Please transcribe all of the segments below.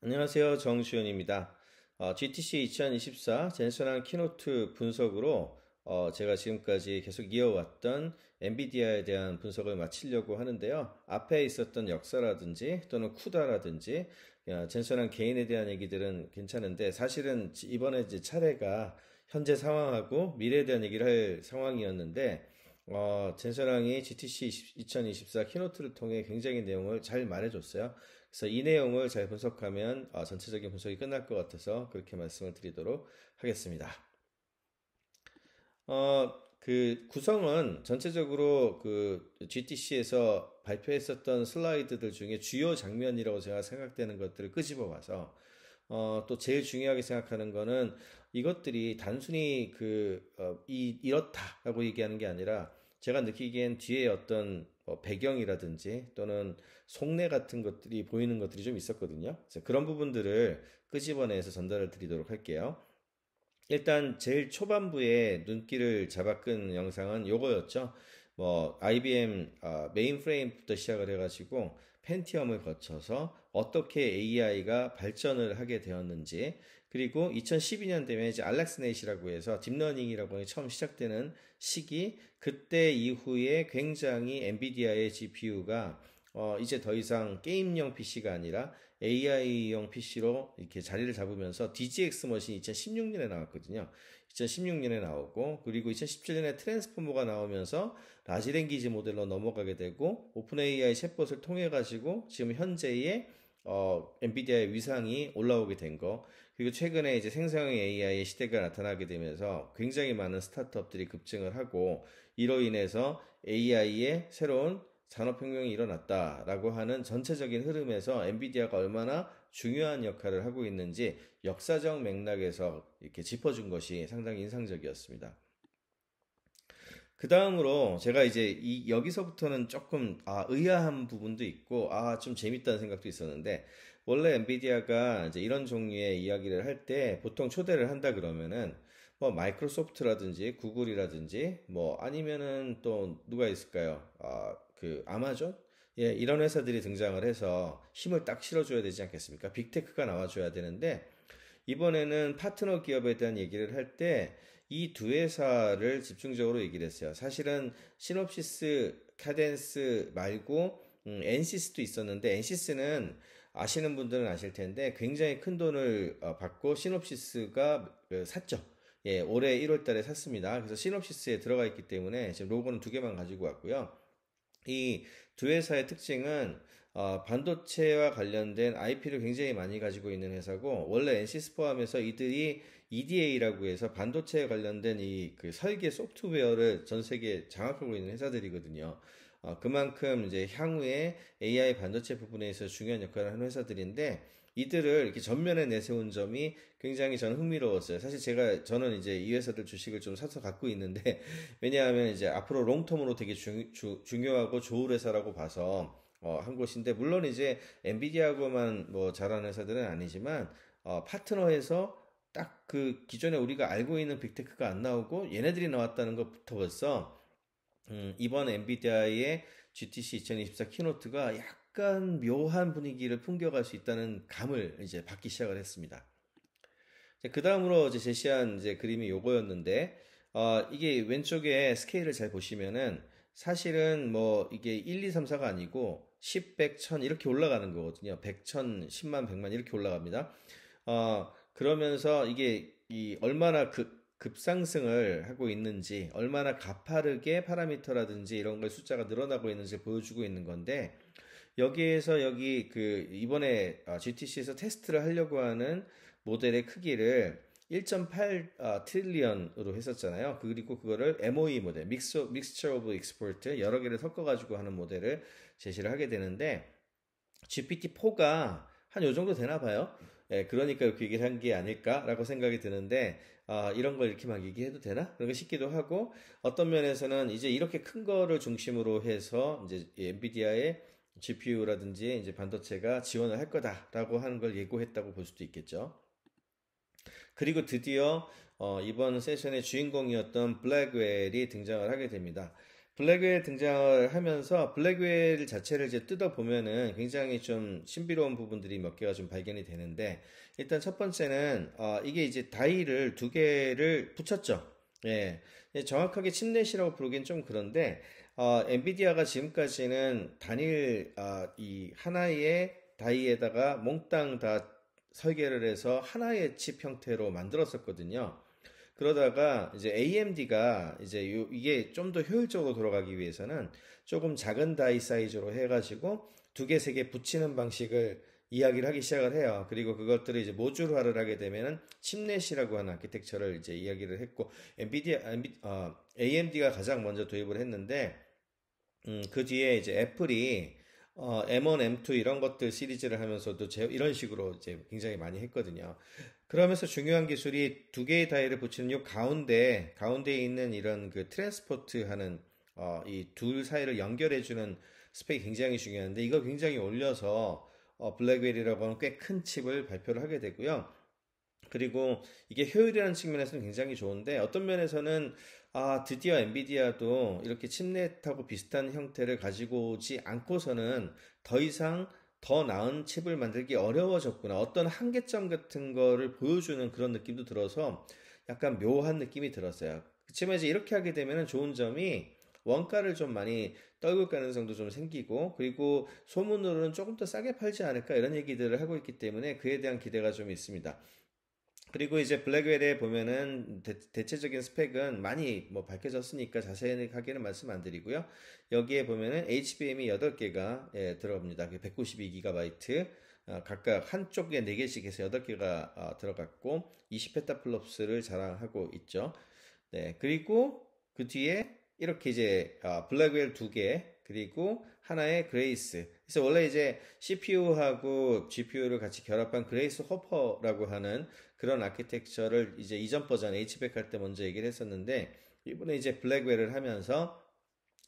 안녕하세요. 정수현입니다. 어, GTC 2024 젠슨한 키노트 분석으로 어, 제가 지금까지 계속 이어왔던 엔비디아에 대한 분석을 마치려고 하는데요. 앞에 있었던 역사라든지 또는 쿠다라든지 어, 젠슨한 개인에 대한 얘기들은 괜찮은데 사실은 이번에 이제 차례가 현재 상황하고 미래에 대한 얘기를 할 상황이었는데 어, 젠서랑이 GTC 2024 키노트를 통해 굉장히 내용을 잘 말해줬어요. 그래서 이 내용을 잘 분석하면 어, 전체적인 분석이 끝날 것 같아서 그렇게 말씀을 드리도록 하겠습니다. 어, 그 구성은 전체적으로 그 GTC에서 발표했었던 슬라이드들 중에 주요 장면이라고 제가 생각되는 것들을 끄집어 와서 어, 또 제일 중요하게 생각하는 거는 이것들이 단순히 그, 어, 이, 이렇다라고 얘기하는 게 아니라 제가 느끼기엔 뒤에 어떤 뭐 배경이라든지 또는 속내 같은 것들이 보이는 것들이 좀 있었거든요. 그래서 그런 부분들을 끄집어내서 전달을 드리도록 할게요. 일단 제일 초반부에 눈길을 잡아끈 영상은 요거였죠. 뭐 IBM 아, 메인프레임부터 시작을 해가지고 펜티엄을 거쳐서 어떻게 AI가 발전을 하게 되었는지 그리고 2012년 되면 이제 알렉스넷이라고 해서 딥러닝이라고 하는 처음 시작되는 시기 그때 이후에 굉장히 엔비디아의 GPU가 어, 이제 더 이상 게임용 PC가 아니라 AI용 PC로 이렇게 자리를 잡으면서 DGX 머신이 2016년에 나왔거든요. 2016년에 나오고 그리고 2017년에 트랜스포머가 나오면서 라지 랭귀지 모델로 넘어가게 되고 오픈 AI 챗봇을 통해 가지고 지금 현재의 어, 엔비디아의 위상이 올라오게 된 거, 그리고 최근에 이제 생성형 AI의 시대가 나타나게 되면서 굉장히 많은 스타트업들이 급증을 하고 이로 인해서 AI의 새로운 산업혁명이 일어났다라고 하는 전체적인 흐름에서 엔비디아가 얼마나 중요한 역할을 하고 있는지 역사적 맥락에서 이렇게 짚어준 것이 상당히 인상적이었습니다. 그 다음으로 제가 이제 이 여기서부터는 조금 아 의아한 부분도 있고 아좀 재밌다는 생각도 있었는데 원래 엔비디아가 이제 이런 종류의 이야기를 할 때 보통 초대를 한다 그러면은 뭐 마이크로소프트라든지 구글이라든지 뭐 아니면은 또 누가 있을까요? 아 그 아마존 예, 이런 회사들이 등장을 해서 힘을 딱 실어줘야 되지 않겠습니까? 빅테크가 나와줘야 되는데, 이번에는 파트너 기업에 대한 얘기를 할 때, 이두 회사를 집중적으로 얘기를 했어요. 사실은 시놉시스, 카덴스 말고 음, 엔시스도 있었는데 엔시스는 아시는 분들은 아실 텐데 굉장히 큰 돈을 어, 받고 시놉시스가 어, 샀죠. 예, 올해 1월 달에 샀습니다. 그래서 시놉시스에 들어가 있기 때문에 지금 로고는 두 개만 가지고 왔고요. 이 두 회사의 특징은 어, 반도체와 관련된 IP를 굉장히 많이 가지고 있는 회사고 원래 엔시스포하면서 이들이 EDA라고 해서 반도체에 관련된 이 그 설계 소프트웨어를 전 세계에 장악하고 있는 회사들이거든요. 어, 그만큼 이제 향후에 AI 반도체 부분에 서 중요한 역할을 하는 회사들인데 이들을 이렇게 전면에 내세운 점이 굉장히 저는 흥미로웠어요. 사실 제가 저는 이제 이 회사들 주식을 좀 사서 갖고 있는데 왜냐하면 이제 앞으로 롱텀으로 되게 중, 주, 중요하고 좋을 회사라고 봐서 어, 한 곳인데 물론 이제 엔비디아하고만 뭐 잘하는 회사들은 아니지만 어, 파트너에서 딱 그 기존에 우리가 알고 있는 빅테크가 안 나오고 얘네들이 나왔다는 것부터 벌써 음, 이번 엔비디아의 GTC 2024 키노트가 약간 묘한 분위기를 풍겨갈 수 있다는 감을 이제 받기 시작을 했습니다. 그 다음으로 제 제시한 이제 그림이 요거였는데, 어, 이게 왼쪽에 스케일을 잘 보시면은, 사실은 뭐 이게 1, 2, 3, 4가 아니고 10, 100, 1000 이렇게 올라가는 거거든요. 100, 1000, 10만, 100만 이렇게 올라갑니다. 어, 그러면서 이게 이 얼마나 급, 급상승을 하고 있는지, 얼마나 가파르게 파라미터라든지 이런 걸 숫자가 늘어나고 있는지 보여주고 있는 건데, 여기에서 여기 그 이번에 어, GTC에서 테스트를 하려고 하는 모델의 크기를 1.8 아, 트릴리언으로 했었잖아요. 그 그리고 그거를 MOE 모델, 믹스 믹스처 오브 익스포트 여러 개를 섞어 가지고 하는 모델을 제시를 하게 되는데 GPT-4가 한 요 정도 되나 봐요. 예, 그러니까 이렇게 얘기를 한 게 아닐까라고 생각이 드는데, 아, 이런 걸 이렇게 막 얘기해도 되나? 그런 거 싶기도 하고, 어떤 면에서는 이제 이렇게 큰 거를 중심으로 해서, 이제 엔비디아의 GPU라든지 이제 반도체가 지원을 할 거다라고 하는 걸 예고했다고 볼 수도 있겠죠. 그리고 드디어 어, 이번 세션의 주인공이었던 블랙웰이 등장을 하게 됩니다. 블랙웰 등장을 하면서 블랙웰 자체를 이제 뜯어보면은 굉장히 좀 신비로운 부분들이 몇 개가 좀 발견이 되는데 일단 첫 번째는 어, 이게 이제 다이를 두 개를 붙였죠. 예. 정확하게 침넷이라고 부르긴 좀 그런데 어, 엔비디아가 지금까지는 단일 어, 이 하나의 다이에다가 몽땅 다 설계를 해서 하나의 칩 형태로 만들었었거든요. 그러다가 이제 AMD가 이제 요, 이게 좀 더 효율적으로 돌아가기 위해서는 조금 작은 다이 사이즈로 해가지고 두 개, 세 개 붙이는 방식을 이야기를 하기 시작을 해요. 그리고 그것들을 이제 모듈화를 하게 되면은 칩넷이라고 하는 아키텍처를 이제 이야기를 했고 엔비디아 엔비, 어, AMD가 가장 먼저 도입을 했는데 음, 그 뒤에 이제 애플이 어, M1, M2 이런 것들 시리즈를 하면서도 제, 이런 식으로 이제 굉장히 많이 했거든요. 그러면서 중요한 기술이 두 개의 다이를 붙이는 요 가운데 가운데에 있는 이런 그 트랜스포트 하는 어, 이 둘 사이를 연결해주는 스펙이 굉장히 중요한데 이거 굉장히 올려서 어, 블랙웰이라고 하는 꽤 큰 칩을 발표를 하게 되고요. 그리고 이게 효율이라는 측면에서는 굉장히 좋은데 어떤 면에서는 아, 드디어 엔비디아도 이렇게 칩넷하고 비슷한 형태를 가지고 오지 않고서는 더 이상 더 나은 칩을 만들기 어려워졌구나. 어떤 한계점 같은 거를 보여주는 그런 느낌도 들어서 약간 묘한 느낌이 들었어요. 그치만 이제 이렇게 하게 되면 좋은 점이 원가를 좀 많이 떨굴 가능성도 좀 생기고 그리고 소문으로는 조금 더 싸게 팔지 않을까 이런 얘기들을 하고 있기 때문에 그에 대한 기대가 좀 있습니다. 그리고 이제 블랙웰에 보면은 대, 체적인 스펙은 많이 뭐 밝혀졌으니까 자세하게는 말씀 안 드리고요. 여기에 보면은 HBM이 8개가 예, 들어갑니다. 192GB 어, 각각 한쪽에 4개씩 해서 8개가 어, 들어갔고 20페타플롭스를 자랑하고 있죠. 네, 그리고 그 뒤에 이렇게 이제 어, 블랙웰 2개 그리고 하나의 그레이스. 그래서 원래 이제 CPU하고 GPU를 같이 결합한 그레이스 호퍼라고 하는 그런 아키텍처를 이제 이전 버전 H백 할때 먼저 얘기를 했었는데 이번에 이제 블랙웰을 하면서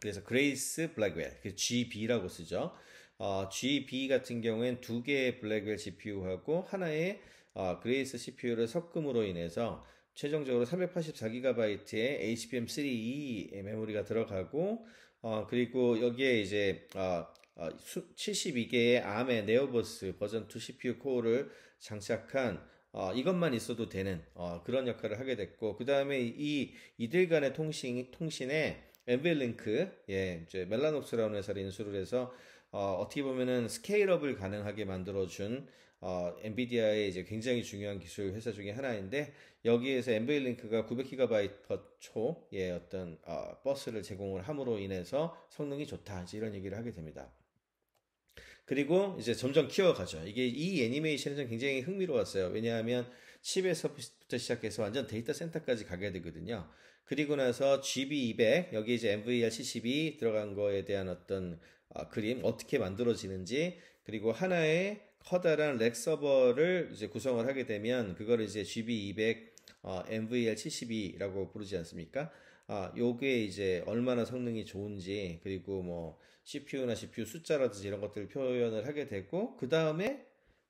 그래서 그레이스 블랙웰, 그 GB라고 쓰죠. 어, GB 같은 경우엔 두 개의 블랙웰 g p u 하고 하나의 어, 그레이스 CPU를 섞음으로 인해서 최종적으로 384GB의 HBM3E 메모리가 들어가고 어, 그리고 여기에 이제 어, 어, 72개의 ARM의 네오버스 버전 2 CPU 코어를 장착한 어, 이것만 있어도 되는 어, 그런 역할을 하게 됐고 그 다음에 이 이들 간의 통신 통신에 엠벨링크 예 이제 멜라녹스라는 회사를 인수를 해서 어, 어떻게 보면은 스케일업을 가능하게 만들어준 어, 엔비디아의 이제 굉장히 중요한 기술 회사 중에 하나인데 여기에서 엠베일링크가 9 0 0이 b 초의 어떤 어, 버스를 제공을 함으로 인해서 성능이 좋다 이제 이런 얘기를 하게 됩니다. 그리고 이제 점점 키워가죠. 이게 이 애니메이션에서 굉장히 흥미로웠어요. 왜냐하면 칩에서부터 시작해서 완전 데이터 센터까지 가게 되거든요. 그리고 나서 GB200 여기 이제 MVR 72 들어간 거에 대한 어떤 어, 그림 어떻게 만들어지는지 그리고 하나의 커다란 렉 서버를 이제 구성을 하게 되면 그거를 이제 GB200 어, m v r 72라고 부르지 않습니까? 아, 요게 이제 얼마나 성능이 좋은지, 그리고 뭐, CPU나 CPU 숫자라든지 이런 것들을 표현을 하게 되고, 그 다음에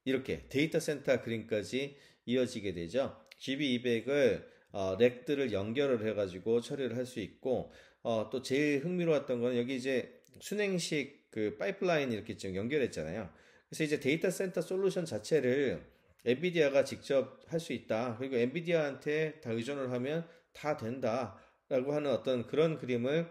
이렇게 데이터 센터 그림까지 이어지게 되죠. GB200을, 어, 렉들을 연결을 해가지고 처리를 할 수 있고, 어, 또 제일 흥미로웠던 거는 여기 이제 순행식 그 파이프라인 이렇게 지금 연결했잖아요. 그래서 이제 데이터 센터 솔루션 자체를 엔비디아가 직접 할 수 있다. 그리고 엔비디아한테 다 의존을 하면 다 된다. 라고 하는 어떤 그런 그림을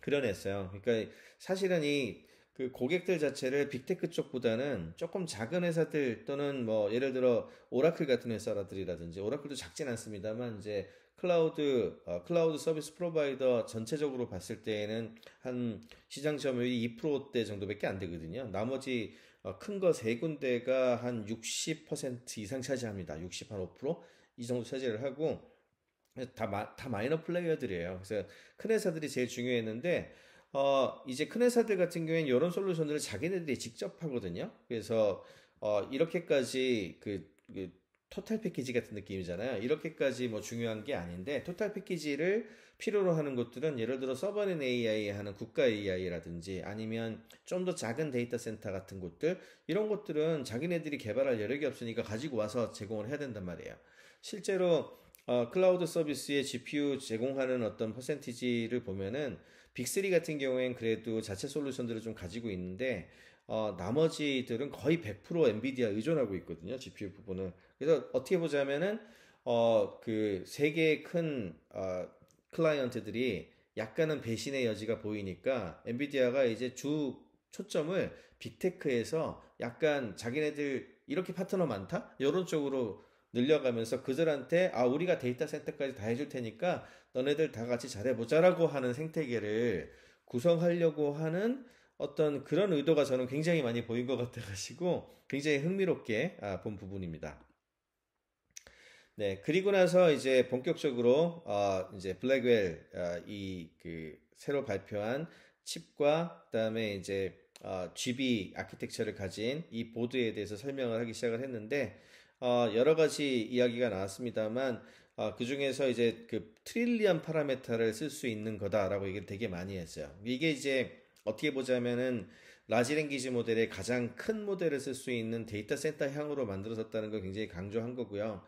그려냈어요. 그러니까 사실은 이 그 고객들 자체를 빅테크 쪽보다는 조금 작은 회사들 또는 뭐 예를 들어 오라클 같은 회사들이라든지 오라클도 작진 않습니다만 이제 클라우드 어, 클라우드 서비스 프로바이더 전체적으로 봤을 때에는 한 시장 점유율이 2%대 정도밖에 안 되거든요. 나머지 어, 큰거 세 군데가 한 60% 이상 차지합니다. 60한 5%이 정도 차지를 하고 다, 마, 다 마이너 플레이어들이에요. 그래서 큰 회사들이 제일 중요했는데, 어, 이제 큰 회사들 같은 경우에는 이런 솔루션들을 자기네들이 직접 하거든요. 그래서, 어, 이렇게까지 그, 그, 토탈 패키지 같은 느낌이잖아요. 이렇게까지 뭐 중요한 게 아닌데, 토탈 패키지를 필요로 하는 것들은 예를 들어 서버는 AI 하는 국가 AI라든지 아니면 좀 더 작은 데이터 센터 같은 곳들, 이런 것들은 자기네들이 개발할 여력이 없으니까 가지고 와서 제공을 해야 된단 말이에요. 실제로 어, 클라우드 서비스의 GPU 제공하는 어떤 퍼센티지를 보면은 빅3 같은 경우엔 그래도 자체 솔루션들을 좀 가지고 있는데 어, 나머지들은 거의 100% 엔비디아 의존하고 있거든요. GPU 부분은. 그래서 어떻게 보자면은 어, 그세 개의 큰 어, 클라이언트들이 약간은 배신의 여지가 보이니까 엔비디아가 이제 주 초점을 빅테크에서 약간 자기네들 이렇게 파트너 많다? 이런 쪽으로 늘려가면서 그들한테 아 우리가 데이터 센터까지 다 해줄 테니까 너네들 다 같이 잘해보자라고 하는 생태계를 구성하려고 하는 어떤 그런 의도가 저는 굉장히 많이 보인 것 같아가지고 굉장히 흥미롭게 아, 본 부분입니다. 네, 그리고 나서 이제 본격적으로 어, 이제 블랙웰 어, 이그 새로 발표한 칩과 그다음에 이제 어, GB 아키텍처를 가진 이 보드에 대해서 설명을 하기 시작을 했는데 어, 여러 가지 이야기가 나왔습니다만 어, 그 중에서 이제 그 트릴리언 파라메타를 쓸 수 있는 거다라고 얘기를 되게 많이 했어요. 이게 이제 어떻게 보자면은 라지랭귀지 모델의 가장 큰 모델을 쓸 수 있는 데이터 센터 향으로 만들어졌다는 걸 굉장히 강조한 거고요.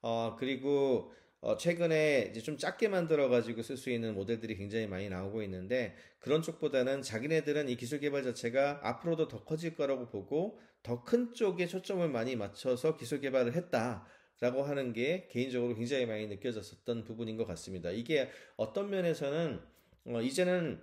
어, 그리고 어, 최근에 이제 좀 작게 만들어가지고 쓸 수 있는 모델들이 굉장히 많이 나오고 있는데 그런 쪽보다는 자기네들은 이 기술 개발 자체가 앞으로도 더 커질 거라고 보고 더큰 쪽에 초점을 많이 맞춰서 기술 개발을 했다. 라고 하는 게 개인적으로 굉장히 많이 느껴졌었던 부분인 것 같습니다. 이게 어떤 면에서는 어, 이제는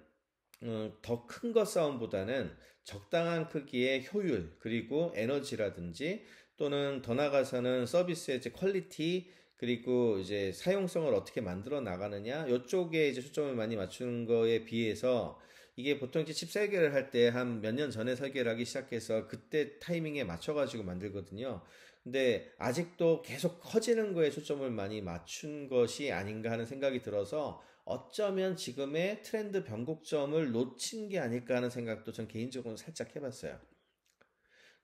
어, 더큰 것 싸움보다는 적당한 크기의 효율 그리고 에너지라든지 또는 더 나가서는 아 서비스의 이제 퀄리티 그리고 이제 사용성을 어떻게 만들어 나가느냐 이쪽에 이제 초점을 많이 맞추는 거에 비해서 이게 보통 이제 칩 설계를 할 때 한 몇 년 전에 설계를 하기 시작해서 그때 타이밍에 맞춰가지고 만들거든요. 근데 아직도 계속 커지는 거에 초점을 많이 맞춘 것이 아닌가 하는 생각이 들어서 어쩌면 지금의 트렌드 변곡점을 놓친 게 아닐까 하는 생각도 전 개인적으로 살짝 해봤어요.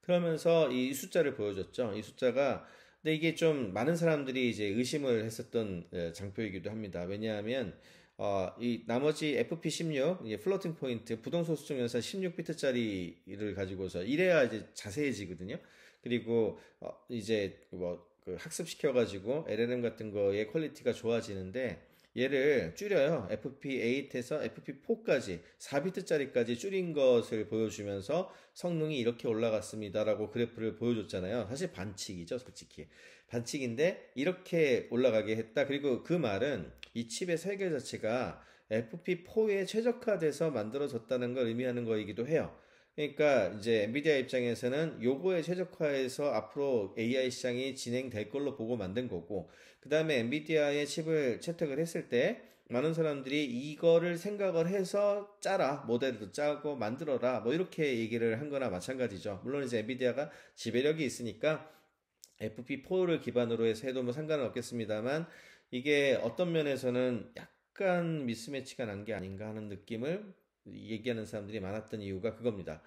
그러면서 이 숫자를 보여줬죠. 이 숫자가 근데 이게 좀 많은 사람들이 이제 의심을 했었던 예, 장표이기도 합니다. 왜냐하면 어, 이 나머지 FP16, 이제 플로팅 포인트, 부동소수점 연산 16비트짜리를 가지고서 이래야 이제 자세해지거든요. 그리고 어, 이제 뭐그 학습시켜가지고 LLM 같은 거의 퀄리티가 좋아지는데 얘를 줄여요. FP8에서 FP4까지 4비트짜리까지 줄인 것을 보여주면서 성능이 이렇게 올라갔습니다라고 그래프를 보여줬잖아요. 사실 반칙이죠, 솔직히. 반칙인데 이렇게 올라가게 했다. 그리고 그 말은 이 칩의 설계 자체가 FP4에 최적화돼서 만들어졌다는 걸 의미하는 거이기도 해요. 그러니까 이제 엔비디아 입장에서는 요거에 최적화해서 앞으로 AI 시장이 진행될 걸로 보고 만든 거고 그 다음에 엔비디아의 칩을 채택을 했을 때 많은 사람들이 이거를 생각을 해서 짜라 모델도 짜고 만들어라 뭐 이렇게 얘기를 한 거나 마찬가지죠 물론 이제 엔비디아가 지배력이 있으니까 FP4를 기반으로 해서 해도 뭐 상관은 없겠습니다만 이게 어떤 면에서는 약간 미스매치가 난 게 아닌가 하는 느낌을 얘기하는 사람들이 많았던 이유가 그겁니다.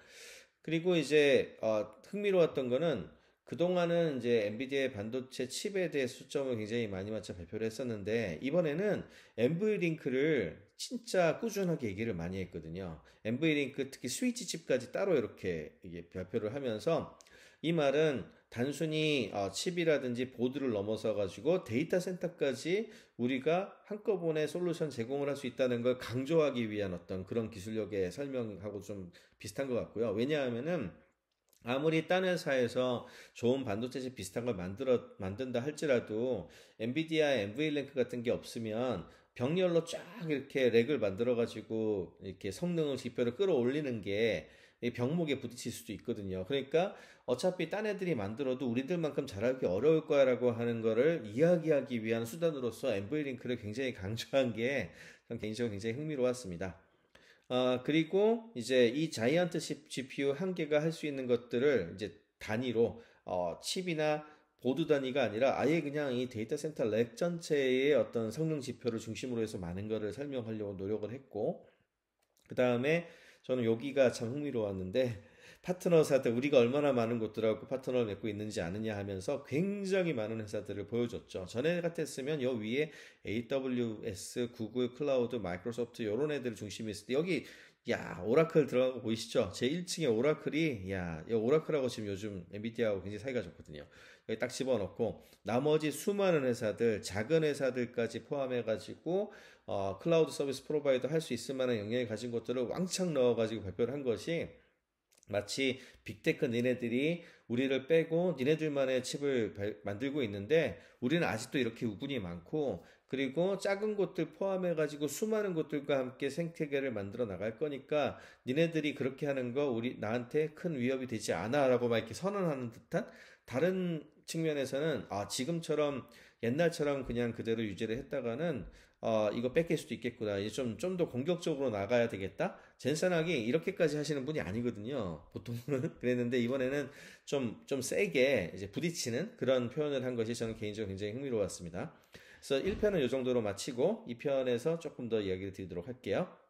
그리고 이제 어, 흥미로웠던 거는 그동안은 이제 엔비디아의 반도체 칩에 대해 초점을 굉장히 많이 맞춰 발표를 했었는데 이번에는 NV링크를 진짜 꾸준하게 얘기를 많이 했거든요. NV링크 특히 스위치 칩까지 따로 이렇게 발표를 하면서 이 말은 단순히 어, 칩이라든지 보드를 넘어서 가지고 데이터 센터까지 우리가 한꺼번에 솔루션 제공을 할 수 있다는 걸 강조하기 위한 어떤 그런 기술력의 설명하고 좀 비슷한 것 같고요. 왜냐하면은 아무리 딴 회사에서 좋은 반도체집 비슷한 걸 만들어, 만든다 할지라도 엔비디아의 NVLink 같은 게 없으면 병렬로 쫙 이렇게 렉을 만들어가지고 이렇게 성능을 지표를 끌어올리는 게 병목에 부딪힐 수도 있거든요. 그러니까 어차피 딴 애들이 만들어도 우리들만큼 잘하기 어려울 거야라고 하는 거를 이야기하기 위한 수단으로서 엠브이 링크를 굉장히 강조한 게 개인적으로 굉장히 흥미로웠습니다. 아, 그리고 이제 이 자이언트 GPU 한 개가 할 수 있는 것들을 이제 단위로 어, 칩이나 보드 단위가 아니라 아예 그냥 이 데이터 센터 렉 전체의 어떤 성능 지표를 중심으로 해서 많은 것을 설명하려고 노력을 했고 그 다음에 저는 여기가 참 흥미로웠는데 파트너 사들 우리가 얼마나 많은 곳들하고 파트너를 맺고 있는지 아느냐 하면서 굉장히 많은 회사들을 보여줬죠. 전에 같았으면 여 위에 AWS, 구글 클라우드, 마이크로소프트 이런 애들 중심이 있을 때 여기 야, 오라클 들어가고 보이시죠? 제 1층에 오라클이, 야, 이 오라클하고 지금 요즘 엔비디아하고 굉장히 사이가 좋거든요. 여기 딱 집어넣고, 나머지 수많은 회사들, 작은 회사들까지 포함해가지고, 어, 클라우드 서비스 프로바이더 할 수 있을 만한 영향을 가진 것들을 왕창 넣어가지고 발표를 한 것이, 마치 빅테크 니네들이 우리를 빼고 니네들만의 칩을 만들고 있는데 우리는 아직도 이렇게 우군이 많고 그리고 작은 곳들 포함해 가지고 수많은 곳들과 함께 생태계를 만들어 나갈 거니까 니네들이 그렇게 하는 거 우리 나한테 큰 위협이 되지 않아라고 막 이렇게 선언하는 듯한 다른 측면에서는 아 지금처럼 옛날처럼 그냥 그대로 유지를 했다가는 어 이거 뺏길 수도 있겠구나 이제 좀 좀 더 공격적으로 나가야 되겠다 젠산하게 이렇게까지 하시는 분이 아니거든요 보통은 그랬는데 이번에는 좀 좀 세게 이제 부딪히는 그런 표현을 한 것이 저는 개인적으로 굉장히 흥미로웠습니다. 그래서 1편은 이 정도로 마치고 2편에서 조금 더 이야기를 드리도록 할게요.